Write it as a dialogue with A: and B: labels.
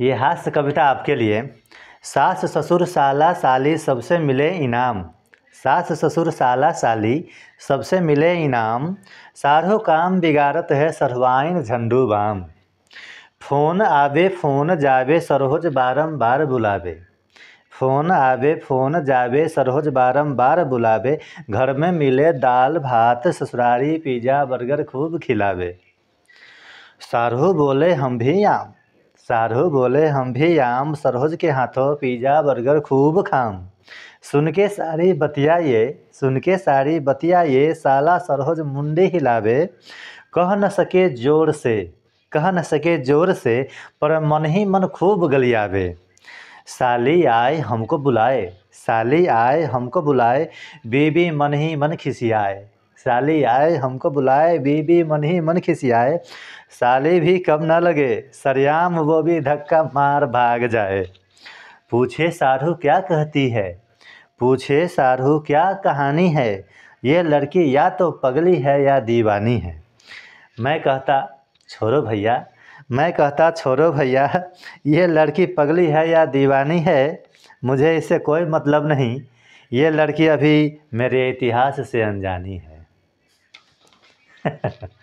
A: ये हास्य कविता आपके लिए सास ससुर साला साली सबसे मिले इनाम सास ससुर साला साली सबसे मिले इनाम सारो काम बिगाड़त है सरवाइन झंडू बाम फोन आवे फोन जावे सरोज बार बुलावे फ़ोन आवे फ़ोन जावे सरोज बार बुलावे घर में मिले दाल भात ससुराली पिज़्ज़ा बर्गर खूब खिलावे सारहू बोले हम भी आम साधु बोले हम भी आम सरोज के हाथों पिज़्ज़ा बर्गर खूब खाम सुन के सारी बतिया ये सुन के सारी बतिया ये साला सरोज मुंडी हिलावे कह न सके जोर से कह न सके जोर से पर मन ही मन खूब गलियावे साली आए हमको बुलाए साली आए हमको बुलाए बीबी मन ही मन खिसियाए साली आए हमको बुलाए बीबी मन ही मन खिसियाए साली भी कब ना लगे सरयाम वो भी धक्का मार भाग जाए पूछे साढ़ू क्या कहती है पूछे साढ़ू क्या कहानी है ये लड़की या तो पगली है या दीवानी है मैं कहता छोरो भैया मैं कहता छोरो भैया ये लड़की पगली है या दीवानी है मुझे इससे कोई मतलब नहीं ये लड़की अभी मेरे इतिहास से अनजानी है Ha